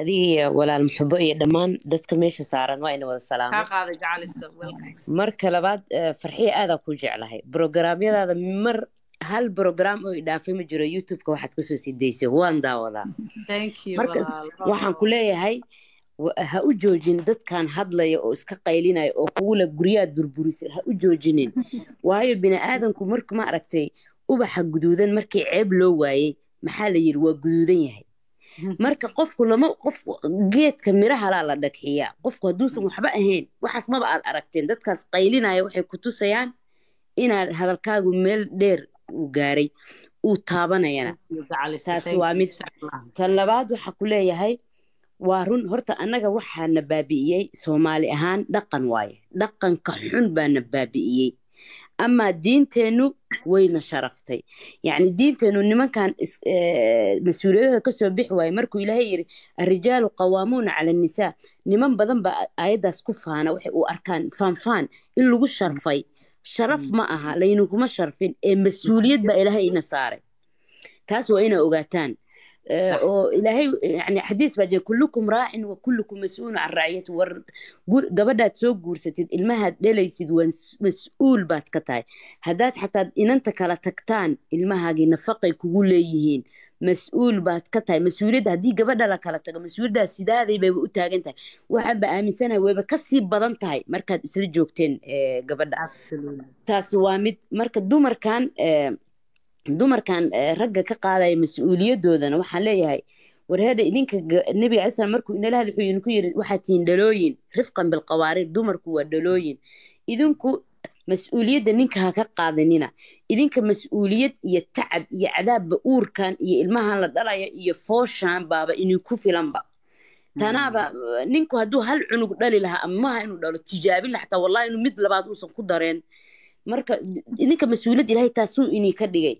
adiga walaal muxubo iyo dhammaan dadka meesha saaran waa ina wada salaamarka labaad farxiya aadaa ku jeclahay brograamyadaada mar hal brogram oo idhaafay ma jiro youtubeka waxaad kasoo sidaysay waan daawadaa waxaan ku leeyahay ha u joojin dadkan hadlaya oo iska qaylinaya oo kuwula guryaad burburisay ha u joojinin waayo biniaadanku marka ma aragtay ubaxa guduudan markii ceeb loo waayey maxaa la yidhi waa guduudan yahay marka qofku lama qof geedka mirahalaa la dhagxiyaa qofku hadduusan mm. waxba ahayn waxaas maba aad aragteen dadkaas qaylinaya waxay ku tusayaan inaad hadalkaagu meel dheer u gaaray uu taabanayana mm. taasi waa mid tan labaad waxa ku leeyahay waa run horta annaga waxaa na baabi'iyey soomaali ahaan dhaqan waaye dhaqanka xun baa na baabi'iyey amaa diinteennu wayna sharaftay yacni diinteennu nimankan eh, mas-uuliyadaha kasoo bixi waayay markuu ilaahay yidhi arijaalu qawaamuuna cala nisaa niman badan ba aayaddaas ku faana waxay u arkaan faanfaan in lagu sharfay sharaf ma aha kuma sharfin ee mas-uuliyad baa ilaahay ina saaray taas waa inaa ogaataan oo ilaahay yani xadiis baa jira kullukum raacin wa kullukum mas-uulun can raaciyati war gabadhaad soo guursatid ilmahaad dhelaysid waa mas-uul baad ka tahay haddaad xataad inanta kala tagtaan ilmahaagii nafaqay kugu leeyihiin mas-uul baad ka tahay mas-uuliyadda haddii gabadha la kala tago mas-uuliyaddaa sidaaday bayba u taagan tahay waxaanba ba aaminsanahay wayba kasii badan tahay markaad isla joogteen gabadha taasi waa mid marka dumarkan dumarkan eh, ragga ka qaadaya mas-uuliyadoodana waxaan leeyahay warheeda idinka nebiga cali markuu inala hadli wuxuu yiri waxaad tihiin dhalooyin rifqan bilqawaarir dumarku waa dhalooyin idinku mas-uuliyadda ninka ha ka qaadanina idinka mas-uuliyad iyo tacab iyo cadaabba uurkan iyo ilmahan la dhalaya iyo fooshan baaba idinku filanba tanaaba mm. ninku hadduu hal cunug dhali lahaa amaha inuu dhalo tijaabin la xataa wallahi inuu mid labaad uusan ku dareen marka idinka mas-uuliyad ilaahay taasuu inii ka dhigay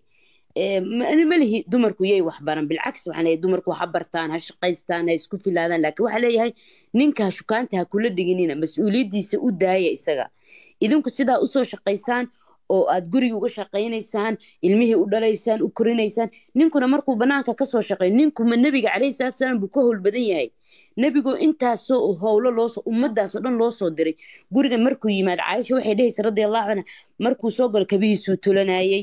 malihi dumarku yay waxbaran bilcagsi waxaan leeyahay dumarku ha bartaan ha shaqaystaan ha isku filaadaan laakiin waxaa leeyahay ninkaa shukaanta ha kula dhiginina mas-uuliyaddiisa u daaya isaga idinku sidaa usoo shaqaysaan oo aad guriga uga shaqaynaysaan ilmihii u dhalaysaan u korinaysaan ninkuna markuu bannaanka kasoo shaqeeyo ninkuma nebiga calayhi salatu salaam buu ka howl badan yahay nebigu intaasoo howlo looso ummadaasoo dhan loosoo diray guriga markuu yimaad caaisha waxay radi allahu canha markuu soo galo kabihiisuu tulanayey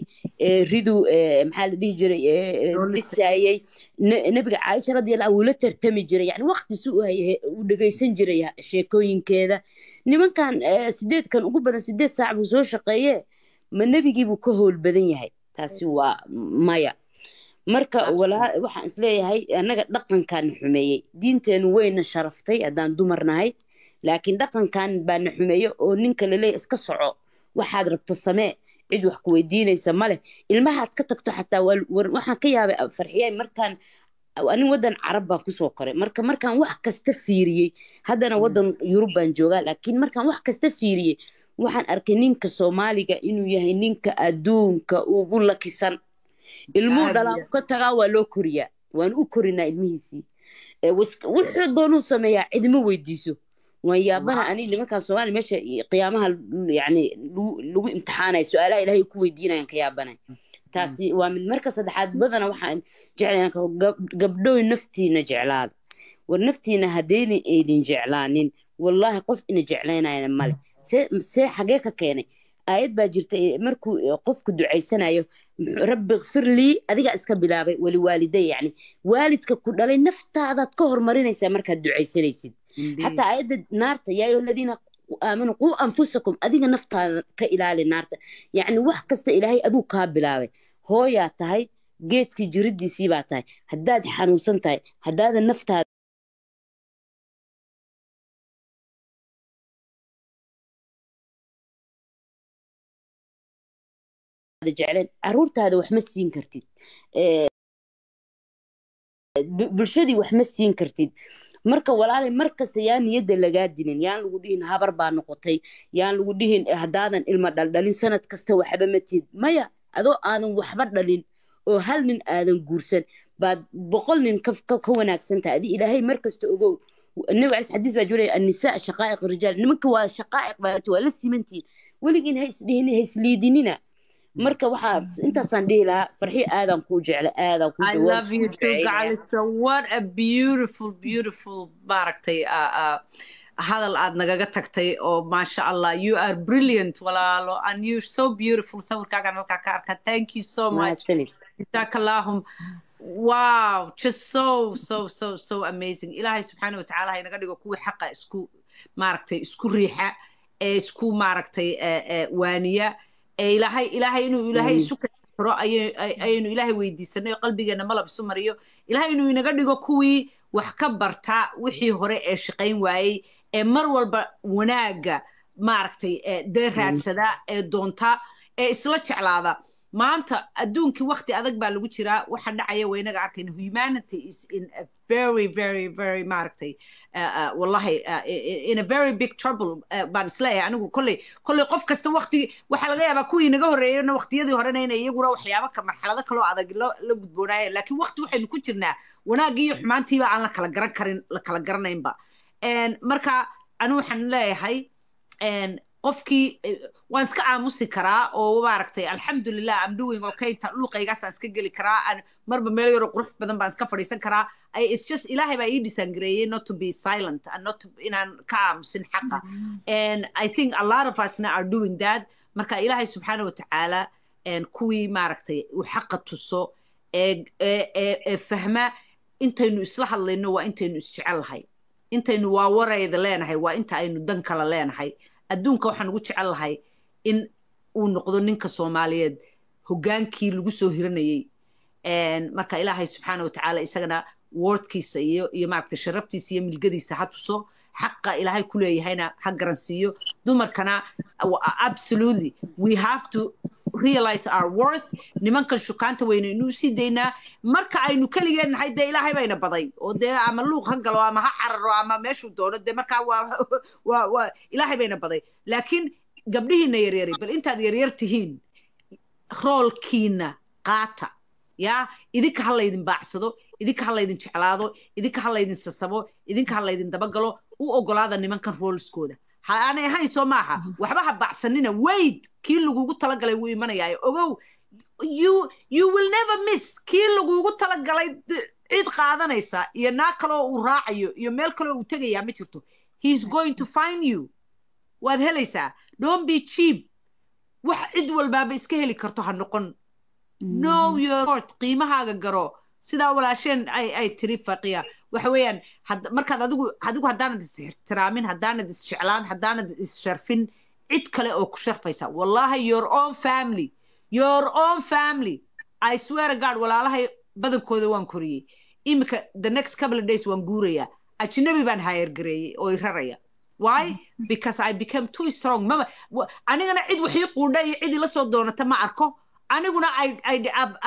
riduu maxaa la dhihi jiray dhisaayey nebiga caaisha radiallah wuu la tartami jiray yani waqti waqtis u dhegeysan jiray sheekooyinkeeda nimankan sideedkan ugu badan sideed saac buu soo shaqeeye ma nebigiibuu ka howl badan yahay taasi waa maya marka walaa waxaan isleeyahay annaga dhaqankaana xumeeyey diinteenu wayna sharaftay haddaan dumar nahay laakiin dhaqankan baana xumeeyo oo ninka laleey iska soco waxaad rabto samee cid wax ku weydiinaysa maleh ilmahaad ka tagto xataa waxaan ka yaabay ah, farxiyay markaan ah, anin waddan carab baa kusoo qoray marka markaan wax kasta fiiriyey haddana hmm. waddan yurub baan joogaa laakiin markaan wax kasta fiiriyey waxaan arkay ninka soomaaliga inuu yahay ninka adduunka ugu lakisan ilmuhu dhalaa ka tagaa waa loo koriyaa waan u korinaa ilmihiisii wuxuu doonuu sameeyaa cidma weydiiso waan yaabana ani nimankaan soomaaliya meesha qiyaamaha yani lagu imtixaanaya su-aalaha ilahay ku weydiinayaan ka yaabanay taasi waa mid marka saddexaad badana waxaan jeclayna gabdhow naftiina jeclaada war naftiina haddayna aydin jeclaanin wallaahi qof ina jeclaynayana male mm. see xagee ka keenay aayad baa jirta markuu qofku ducaysanayo rabbi kfir lii adigaa iska bilaabay weli waaliday yani waalidka ku dhalay naftaadaad ka hormarinaysaa markaad ducaysanaysid xataa aayadda naarta yaa ayuha ladiina aamanu quu anfusakum adiga naftaada ka ilaali naarta yacni wax kasta ilaahay aduu kaa bilaabay hooyaa tahay geedkii jiriddiisii baa tahay haddaad xanuunsan tahay haddaadan naftaada jecleen caruurtaada waxma siin kartid bulshadii wax ma siin kartid marka walaalay markasta yaa niyadda lagaa dilin yaan lagu dhihin habar baa noqotay yaan lagu dhihin haddaadan ilma dhaldhalin sanad kasta waxba matihid maya adoo aadan waxba dhalin oo hal nin aadan guursan baad boqol nin ka wanaagsantaha adi ilaahay markasta ogow النبي عليه حديث بجولي النساء شقائق الرجال نمك وشقائق بارت ولا سيمنتي ولكن هيس ليديننا marka waxaa intaasaan dhihi lahaa farxi aadan kuu jecla aadan maaragtay uh, uh, hadal aad nagaga tagtay oo oh, maasha allah you are brilliant walaalo and you so beautiful sawirkaagan halkaa ka arkaa thank you so much wow just so so so so amazing ilaahay subxaana watacaala ha dhigo kuwii xaqa isku maaragtay isku riixa ee isku maaragtay waaniya ee ilaahay ilaahay inuu ilaahay isu karo ayaynu ilaahay weydiisanayo qalbigeena malab isu mariyo ilaahay inuu inaga dhigo kuwii wax ka barta wixii hore ee shaqayn waayey ee mar walba wanaagga maaragtay ee dee raadsada ee doonta ee isla jeclaada maanta adduunkii wakti adag baa lagu jiraa waxa dhacaya waynaga arkayna humanity is in a very very very maaragtay uh, uh, wallahi uh, in a very big trouble baan isleeyahay anigu kolley kolley qof kasta wakti waxaa laga yaabaa kuwii naga horreeyeyna waktiyadii horena ina iyaguna waxyaaba ka marxalado kaloo adag la gudboonaayeen laakiin wakti waxaynu ku jirnaa wanaaggii xumaantiiba aan la kala garan karin la kala garanaynba marka anu waxaan leeyahay qofkii eh, waan iska aamusi karaa oo maaragtay alxamdulilah am doing okay intaan luuqaygaasaan iska geli karaa aan marba meel yaroo qurux badan baan iska fadhiisan karaa it's just ilaahay baa ii disangareeyey not to be silent and not to, inaan ka aamusin xaqa mm-hmm. and i think a lot of us now are doing that marka ilaahay subxaana watacaala kuwii maaragtay uu xaqa tuso ee ee e fahma intaynu isla hadlayno waa intaynu isjecel lahay intaynu waawareeda leenahay waa inta aynu dan kale leenahay adduunka waxaan ugu jecel lahay in uu noqdo ninka soomaaliyeed hogaankii lagu soo hiranayey marka ilaahay subxaana watacaala isagana wordkiisa iyo iyo maaragtay sharaftiisa iyo milgadiisa ha tuso xaqa ilaahay ku leeyahayna ha garansiiyo dumarkana absolutely we have to realize our worth nimankan shukaanta weyna inuu sii daynaa marka aynu keligeen nahay dee ilaahay bayna baday oo dee ama luuq ha galo ama ha cararo ama meeshuu doono dee markaa waa waa ilaahay bayna baday laakiin gabdhihiina yaryari bal intaad yaryar tihiin roolkiina qaata yaa idinka ha laydin baacsado idinka ha laydin jeclaado idinka ha laydin sasabo idinka ha laydin dabagalo u ogolaada nimankan rooliskooda aanay ahayn soo maaha mm-hmm. waxba ha bacsanina wayd kii lagugu talagalay wuu imanayaay ogow you will never miss kii lagugu talagalay cid qaadanaysa iyo naa kaloo uu raacayo iyo meel kaleo uu tegayaa ma jirto heis going to find you waad helaysaa don be cheap wax cid walbaaba iska heli karto ha noqon mm-hmm. know your qiimahaaga garo sidaa walaasheen ay tiri faqiya waxa weeyaan markaad adigu adigu haddaanad is-ixtiraamin haddaanad is-jeclaan haddaanad is-sharfin cid kale oo ku sharfaysa wallahi your own family your own family i swear guard walaalahay badankooda waan koriyey imika the next couple days waan guurayaa ajnabi baan hayargareeyey oo i raraya why because i became too strong mama anigana cid waxii quudha iyo cid ila soo doonata ma arko aniguna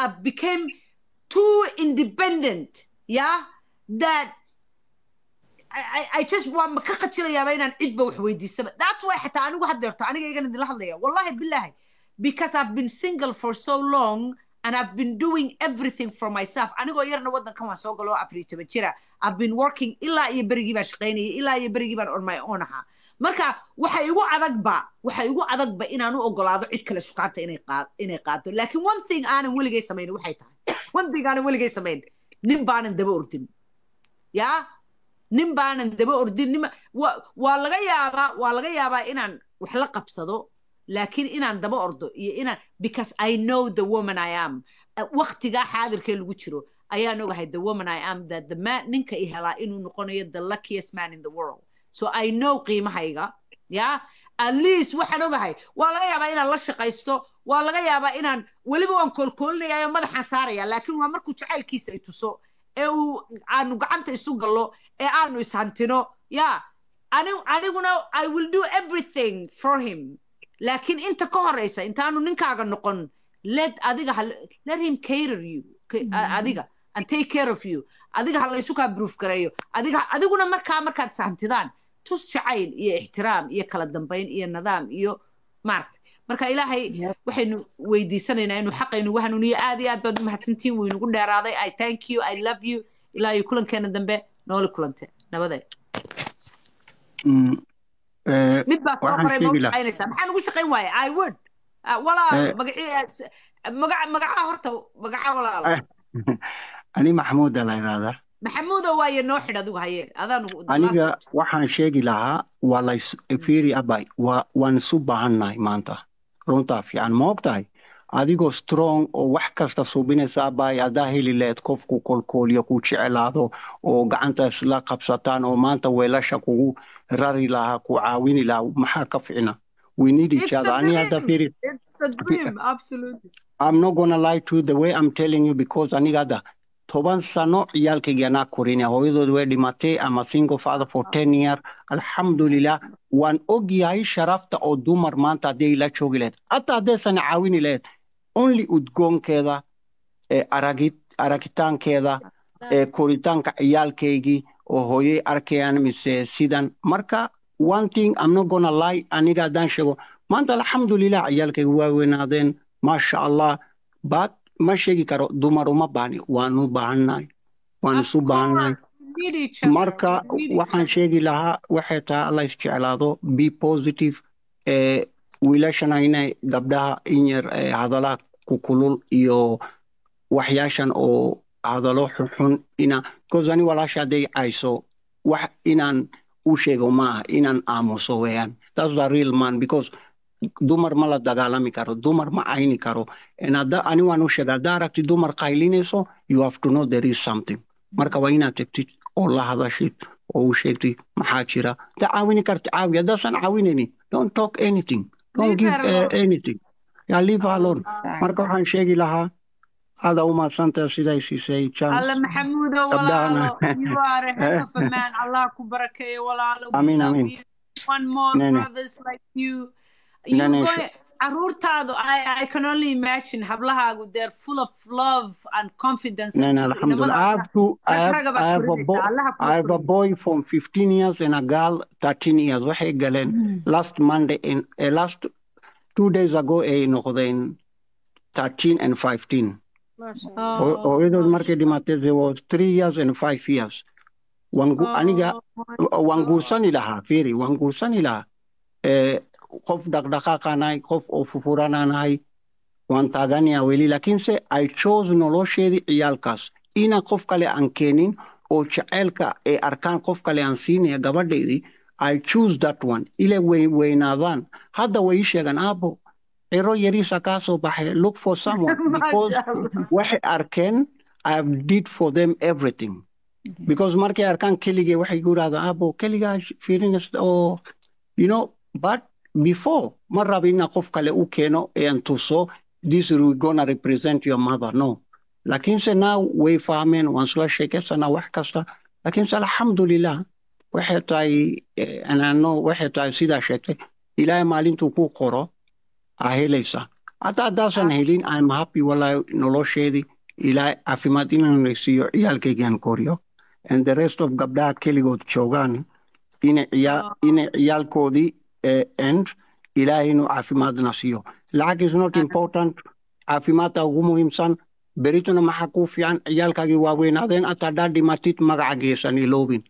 i became too independent yeah that I, just waan maka qajilayaaba inaan cidba wax weydiistaba that's why xataa anigu hadeerto aniga igan idinla hadlaya wallahi billahi because i've been single for so long and i've been doing everything for myself anigoo yarna waddankan waan soo galoo afariyo toban jira i've been working ilaa iyo berigii baan shaqaynayay ilaa iyo berigii baan on my own ahaa marka waxa igu adagba waxa igu adagba inaan u ogolaado cid kale shukaanta inay qaado laakiin one thing aanan weligay samayn waxay tahay waddigaana weligay samayn nin baanan daba ordin yaa nin baanan daba ordin nima waa laga yaabaa waa laga yaabaa inaan wax la qabsado laakiin inaan daba ordo iyo inaan because i know the woman i am waktigaa xaadirkee lagu jiro ayaan ogahay the woman i am that the man ninka i helaa inuu noqonayo the luckiest man in the world so i know qiimahayga yaa at waxaan ogahay waa laga yaabaa inaan la shaqaysto waa laga yaabaa inaan weliba waan koolkoolinaya oo madaxaan saaraya laakiin waa markuu jacaylkiisa ay tuso ee uu aanu gacanta isu gallo ee aanu ishantino ya aniguna i will do everything for him laakiin inta ka horeysa intaanu ninkaaga noqon let adiga let him cater you mm-hmm. adiga and take care of you adiga ha laysu kaa proof gareeyo adiga adiguna markaa markaad ishantidaan tus jacayl iyo ixtiraam iyo kala dambayn iyo nidaam iyo maaragta marka ilaahay waxaynu weydiisanaynaa inuu xaqaynu uga hanuuniyo aad iyo aad baad u mahadsantiin waynugu dheeraaday i thank you i love you ilaa iyo kulankeena dambe nooli kulante nabadee mm, eh, mid baa soo maray ma u shaqayn waaya i would ah, walaal eh, magaci ah, magaca horta magaca walaal eh, ani maxmuud la yidhaahdaa maxamuudo waayo noo xidh adigu haye aniga waxaan sheegi lahaa waa lays hmm. firi abay waan isu baahannahay maanta runtaa fiican ma og adigoo strong oo wax kasta suubinaysa abay adaa heli laheed qofku kolkooliyo ku jeclaado oo gacanta isla qabsataan oo maanta weelasha kugu rari lahaa ku caawini lahaa maxaa ka ficna aniga hadda toban sano ciyaalkaygaanaa korin hooyadood way dhimatay ama single father for ten year alxamdulilah waan ogyahay sharafta oo dumar maanta hadday la joogi lahayd hataa haddaysan caawini lahayd only udgoonkeeda eh, aragitaankeeda koritaanka eh, ciyaalkaygii oo hooyey arkayaan mise sidan marka one thing i'm not gonna lie aniga haddaan sheego maanta alxamdulilah ciyaalkayga waa weynaadeen maasha allah but ma sheegi karo dumar uma baahni waanu baahannahay isu baahannahay marka waxaan sheegi lahaa waxay tahay alla isjeclaado be positive ee wiilashana inay gabdhaha in yar e hadalaha kukulul iyo waxyaashan oo hadalo xunxun ina bcause ani walaasha hadday cayso wax inaan u sheego maaha inaan aamuso weeyaan that's the real man because dumar ma la dagaalami karo dumar ma ayni karo inaad aniwaan u sheega haddaa aragtid dumar qaylinayso you have to know there is something marka waa inaad tagtid oo la hadashid oo u sheegtid maxaa jira haddaa caawini karta caawi haddaasan caawinaynin don't talk anything don't give anything yaa leave alone ah, marka waxaan sheegi lahaa هذا وما سنت سيداي سي سي تشانس caruurtaadu I, I can only imagine hablahaagu they're full of love and confidence. a, bo- I galeen mm. last Monday eh, ago ay noqdeen 13 and 15. Hooyadooda markay dhimatay aniga oh, waan guursani lahaa fiiri waan guursani lahaa. Eh, qof dhaqdhaqaaqa anahay qof oo fufuran ahay waan taaganayaa weli laakiinse i chose nolosheedii ciyaalkaas inaan qof kale aan keenin oo jaceylka ay arkaan qof kale aan siinaya gabadhaydii i choose that one ila weynaadaan hadda way ii sheegaan aabo ciro yariisa kaa soo baxay look for someone because waxay arkeen i did for them everything because markay arkaan keligee waxay ku yidhahdaa aabo keligaa fiirinaysa oo you know but before ma raba inaa qof kale u keeno ean tuso this we gonna represent your mother no laakiinse now way fahmeen waan isla wax kasta laakiinse alxamdulilah waxay tahay eh, anaano waxay tahay sidaa sheegtay ilaahay maalintuu ku qoro aa helaysaa hadda haddaasan ah. helin i'm happy walahi nolosheedii ilaahay caafimaad inaan siiyo ciyaalkaygaan koriyo and the rest of gabdhaha keligood joogaan inay ciyaalkoodii ah and ilaahay inuu caafimaadna siiyo lacag is not important caafimaadkaa ugu muhiimsan berituna maxaa kuu fiican ciyaalkaagii waaweynaadeen ataadaa dhimatid magacaagiisan iloobin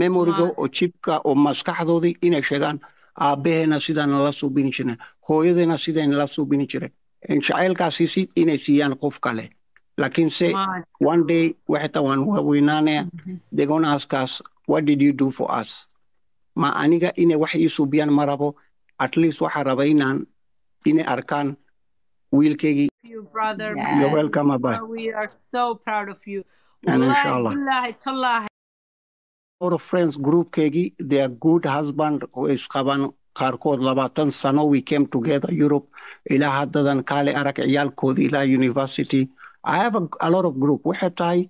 memoriga oo jibka oo maskaxdoodii inay sheegaan aabaheena sidaana la suubini jireen hooyadeena sidayna la suubini jireen jacaylkaasiisi inay siiyaan qof kale laakiinse one day waxay waan waaweynaanaya degonaaskaas what did you do for us ma aniga inay wax ii suubiyaan ma rabo at least waxaa raba inaan inay arkaan wiilkaygii friends groupkaygii they are good husband oo isqaban qaarkood labaatan sano we came together europe ilaa haddadan kaale arag ciyaalkoodii ilaa university i have a, a lot of group waxay tahay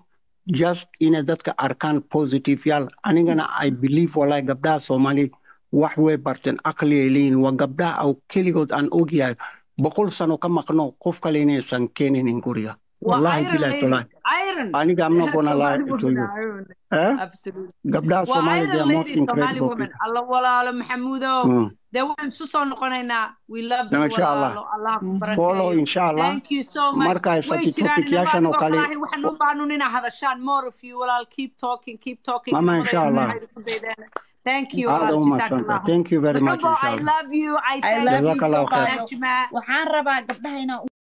just inay dadka arkaan positive yaal anigana i believe walahi gabdhaha soomaali wax way barteen aqligay leeyihin waa gabdhaha aw keligood aan og yahay boqol sano ka maqno qof kale inaysan keeninin guriga wallahi eh? gabdhaha soomaali they are most dee waan isu soo noqonaynaa markaasatitopikyaashan oo kale baanun inaa hadashaan more of you walaal keep talking keep talking mama insha allah Thank you. Aad u mahadsantahay. Thank you very much. I love you. I thank you. Waxaan rabaa gabdhaha inaan